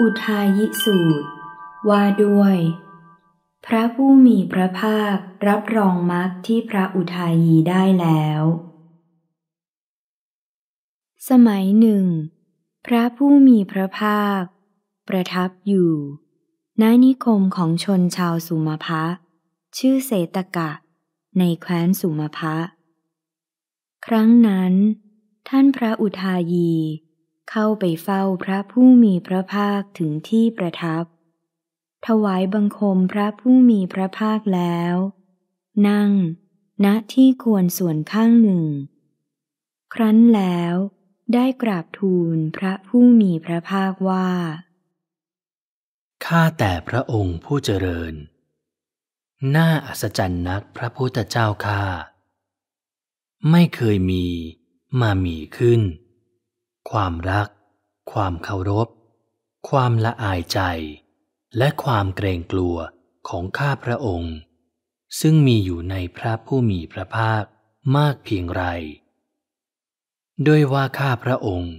อุทายิสูตร ว่าด้วย พระผู้มีพระภาครับรองมรรคที่พระอุทายีได้แล้ว สมัยหนึ่ง พระผู้มีพระภาค ประทับอยู่ณนิคมของชนชาวสุมาภะ ชื่อเศตกะ ในแคว้นสุมาภะ ครั้งนั้น ท่านพระอุทายีเข้าไปเฝ้าพระผู้มีพระภาคถึงที่ประทับ ถวายบังคมพระผู้มีพระภาคแล้ว นั่งณที่ควรส่วนข้างหนึ่ง ครั้นแล้ว ได้กราบทูลพระผู้มีพระภาคว่า ข้าแต่พระองค์ผู้เจริญ น่าอัศจรรย์นักพระพุทธเจ้าข้า ไม่เคยมีมามีขึ้นความรัก ความเคารพ ความละอายใจ และความเกรงกลัวของข้าพระองค์ ซึ่งมีอยู่ในพระผู้มีพระภาคมากเพียงไร ด้วยว่าข้าพระองค์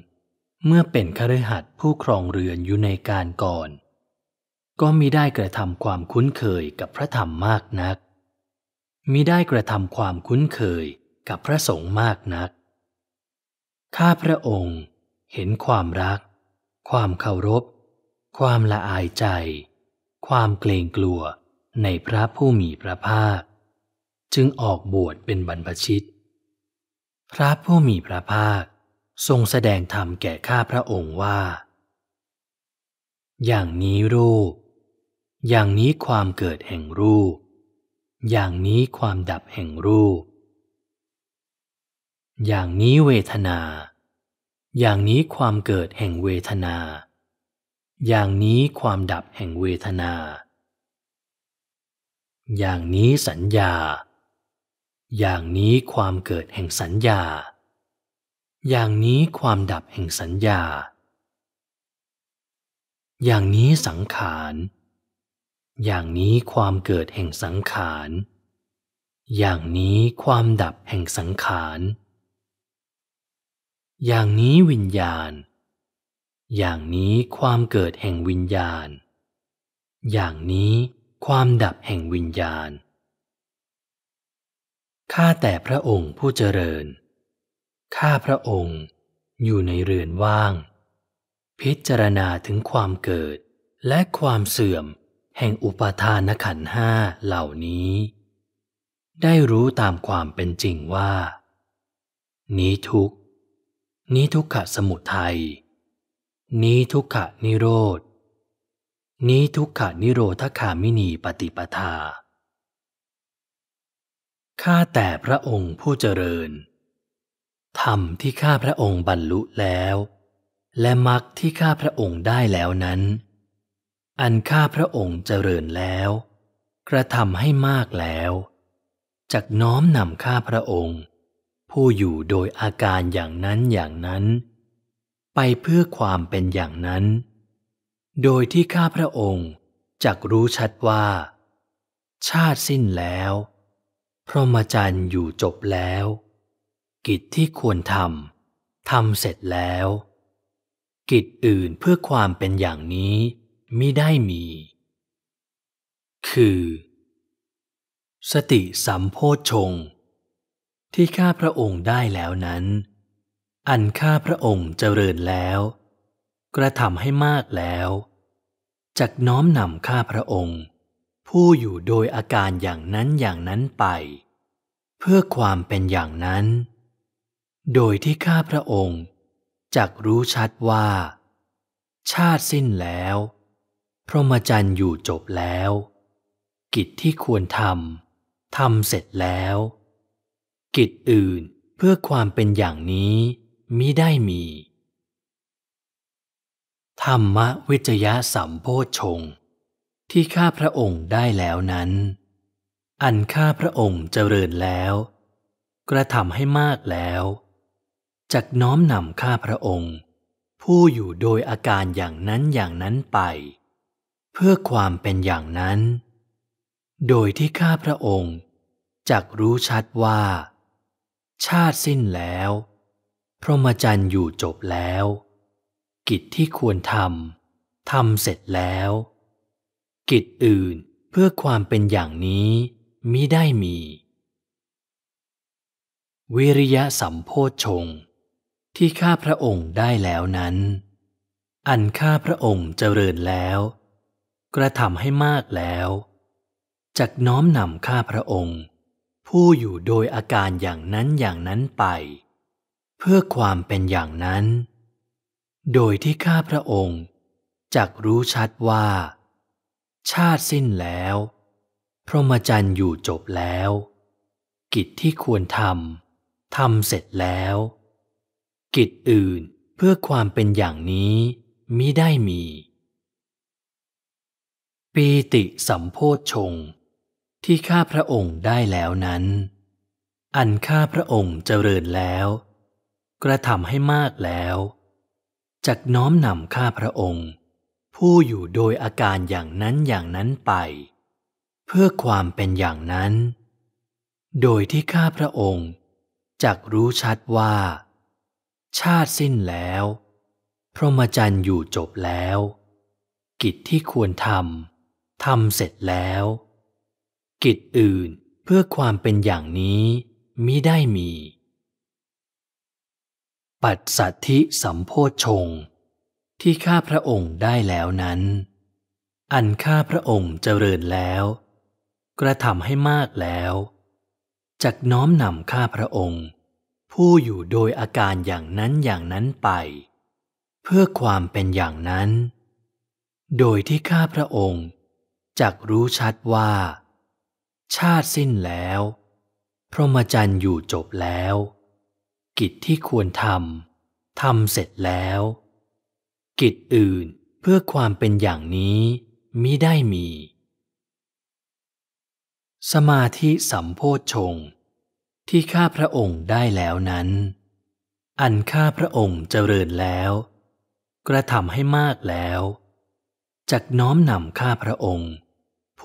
เมื่อเป็นคฤหัสถ์ผู้ครองเรือนอยู่ในการก่อน ก็มิได้กระทำความคุ้นเคยกับพระธรรมมากนัก มิได้กระทำความคุ้นเคยกับพระสงฆ์มากนัก ข้าพระองค์เห็นความรัก ความเคารพ ความละอายใจ ความเกรงกลัวในพระผู้มีพระภาค จึงออกบวชเป็นบรรพชิต พระผู้มีพระภาคทรงแสดงธรรมแก่ข้าพระองค์ว่า อย่างนี้รูป อย่างนี้ความเกิดแห่งรูป อย่างนี้ความดับแห่งรูป อย่างนี้เวทนาอย่างนี้ความเกิดแห่งเวทนา อย่างนี้ความดับแห่งเวทนา อย่างนี้สัญญา อย่างนี้ความเกิดแห่งสัญญา อย่างนี้ความดับแห่งสัญญา อย่างนี้สังขาร อย่างนี้ความเกิดแห่งสังขาร อย่างนี้ความดับแห่งสังขารอย่างนี้วิญญาณ อย่างนี้ความเกิดแห่งวิญญาณ อย่างนี้ความดับแห่งวิญญาณ ข้าแต่พระองค์ผู้เจริญ ข้าพระองค์อยู่ในเรือนว่าง พิจารณาถึงความเกิดและความเสื่อมแห่งอุปาทานขันห้าเหล่านี้ ได้รู้ตามความเป็นจริงว่า นี้ทุกข์นี้ทุกขะสมุทัยนี้ทุกขะนิโรธ นี้ทุกขะนิโรธคามินีปฏิปทา ข้าแต่พระองค์ผู้เจริญ ธรรมที่ข้าพระองค์บรรลุแล้ว และมรรคที่ข้าพระองค์ได้แล้วนั้น อันข้าพระองค์เจริญแล้ว กระทำให้มากแล้วจักน้อมนำข้าพระองค์ผู้อยู่โดยอาการอย่างนั้นอย่างนั้น ไปเพื่อความเป็นอย่างนั้น โดยที่ข้าพระองค์ จักรู้ชัดว่า ชาติสิ้นแล้วพรหมจรรย์อยู่จบแล้ว กิจที่ควรทำทำเสร็จแล้ว กิจอื่นเพื่อความเป็นอย่างนี้มิได้มี คือ สติสัมโพชง์ที่ข้าพระองค์ได้แล้วนั้น อันข้าพระองค์เจริญแล้ว กระทำให้มากแล้วจักน้อมนำข้าพระองค์ ผู้อยู่โดยอาการอย่างนั้นอย่างนั้นไป เพื่อความเป็นอย่างนั้น โดยที่ข้าพระองค์จักรู้ชัดว่า ชาติสิ้นแล้ว พรหมจรรย์อยู่จบแล้ว กิจที่ควรทำทำเสร็จแล้วกิจอื่นเพื่อความเป็นอย่างนี้มิได้มี ธรรมวิจยะสัมโพชงที่ข้าพระองค์ได้แล้วนั้น อันข้าพระองค์เจริญแล้ว กระทำให้มากแล้วจักน้อมนำข้าพระองค์ ผู้อยู่โดยอาการอย่างนั้นอย่างนั้นไป เพื่อความเป็นอย่างนั้น โดยที่ข้าพระองค์จักรู้ชัดว่าชาติสิ้นแล้ว พรหมจรรย์อยู่จบแล้ว กิจที่ควรทำทำเสร็จแล้ว กิจอื่นเพื่อความเป็นอย่างนี้มิได้มี วิริยะสัมโพชงที่ข้าพระองค์ได้แล้วนั้น อันข้าพระองค์เจริญแล้ว กระทำให้มากแล้วจักน้อมนำข้าพระองค์ผู้อยู่โดยอาการอย่างนั้นอย่างนั้นไป เพื่อความเป็นอย่างนั้น โดยที่ข้าพระองค์ จักรู้ชัดว่า ชาติสิ้นแล้ว พรหมจรรย์อยู่จบแล้ว กิจที่ควรทำทำเสร็จแล้ว กิจอื่นเพื่อความเป็นอย่างนี้มิได้มี ปีติสัมโพชฌงค์ที่ข้าพระองค์ได้แล้วนั้น อันข้าพระองค์เจริญแล้ว กระทำให้มากแล้วจักน้อมนำข้าพระองค์ ผู้อยู่โดยอาการอย่างนั้นอย่างนั้นไป เพื่อความเป็นอย่างนั้น โดยที่ข้าพระองค์ จักรู้ชัดว่า ชาติสิ้นแล้ว พรหมจรรย์อยู่จบแล้ว กิจที่ควรทำทำเสร็จแล้วกิจอื่นเพื่อความเป็นอย่างนี้มิได้มี ปัจสัทธิสัมโพชงที่ข้าพระองค์ได้แล้วนั้น อันข้าพระองค์เจริญแล้ว กระทำให้มากแล้วจักน้อมนำข้าพระองค์ ผู้อยู่โดยอาการอย่างนั้นอย่างนั้นไปเพื่อความเป็นอย่างนั้น โดยที่ข้าพระองค์จักรู้ชัดว่าชาติสิ้นแล้ว พรหมจรรย์อยู่จบแล้ว กิจที่ควรทำทำเสร็จแล้ว กิจอื่นเพื่อความเป็นอย่างนี้มิได้มี สมาธิสัมโพชฌงที่ข้าพระองค์ได้แล้วนั้น อันข้าพระองค์เจริญแล้ว กระทำให้มากแล้วจักน้อมนำข้าพระองค์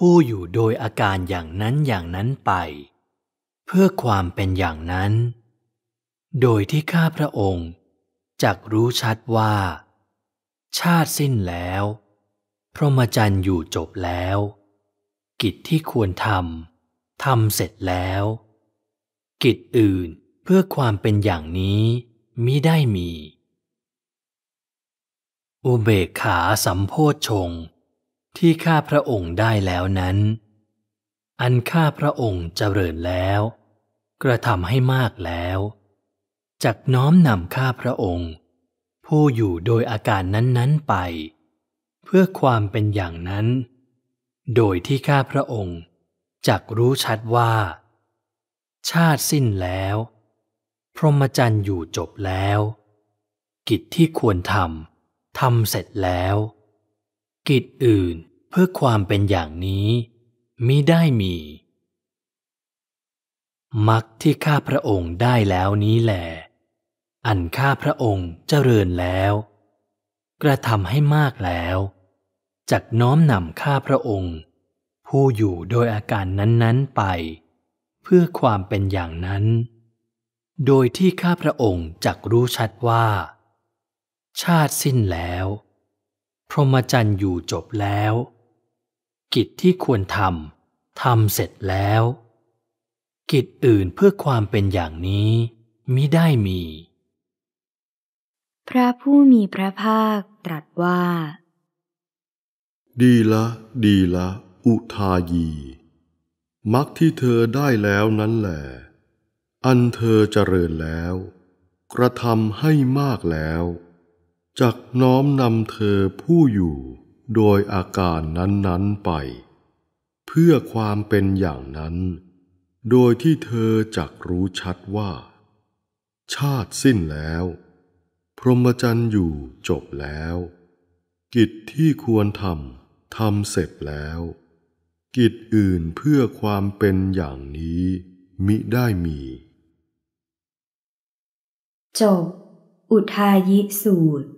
ผู้อยู่โดยอาการอย่างนั้นอย่างนั้นไป เพื่อความเป็นอย่างนั้น โดยที่ข้าพระองค์จักรู้ชัดว่า ชาติสิ้นแล้วพรหมจรรย์อยู่จบแล้ว กิจที่ควรทำทำเสร็จแล้ว กิจอื่นเพื่อความเป็นอย่างนี้มิได้มีอุเบกขาสัมโพชฌงค์ที่ข้าพระองค์ได้แล้วนั้น อันข้าพระองค์เจริญแล้ว กระทำให้มากแล้ว จักน้อมนำข้าพระองค์ ผู้อยู่โดยอาการนั้นๆไป เพื่อความเป็นอย่างนั้น โดยที่ข้าพระองค์ จักรู้ชัดว่า ชาติสิ้นแล้ว พรหมจรรย์อยู่จบแล้ว กิจที่ควรทำทำเสร็จแล้วิจอื่นเพื่อความเป็นอย่างนี้ มิได้มีมักที่ข้าพระองค์ได้แล้วนี้แหลอันข้าพระองค์เจริญแล้ว กระทำให้มากแล้วจักน้อมนำข้าพระองค์ ผู้อยู่โดยอาการนั้น ๆไป เพื่อความเป็นอย่างนั้น โดยที่ข้าพระองค์จักรู้ชัดว่า ชาติสิ้นแล้วพรหมจรรย์อยู่จบแล้ว กิจที่ควรทำทำเสร็จแล้ว กิจอื่นเพื่อความเป็นอย่างนี้มิได้มี พระผู้มีพระภาคตรัสว่า ดีละ ดีละ อุทายี มักที่เธอได้แล้วนั้นแหละ อันเธอเจริญแล้ว กระทำให้มากแล้วจักน้อมนำเธอผู้อยู่โดยอาการนั้นๆไป เพื่อความเป็นอย่างนั้น โดยที่เธอจักรู้ชัดว่า ชาติสิ้นแล้ว พรหมจรรย์อยู่จบแล้ว กิจที่ควรทำทำเสร็จแล้ว กิจอื่นเพื่อความเป็นอย่างนี้มิได้มีจบอุทายิสูตร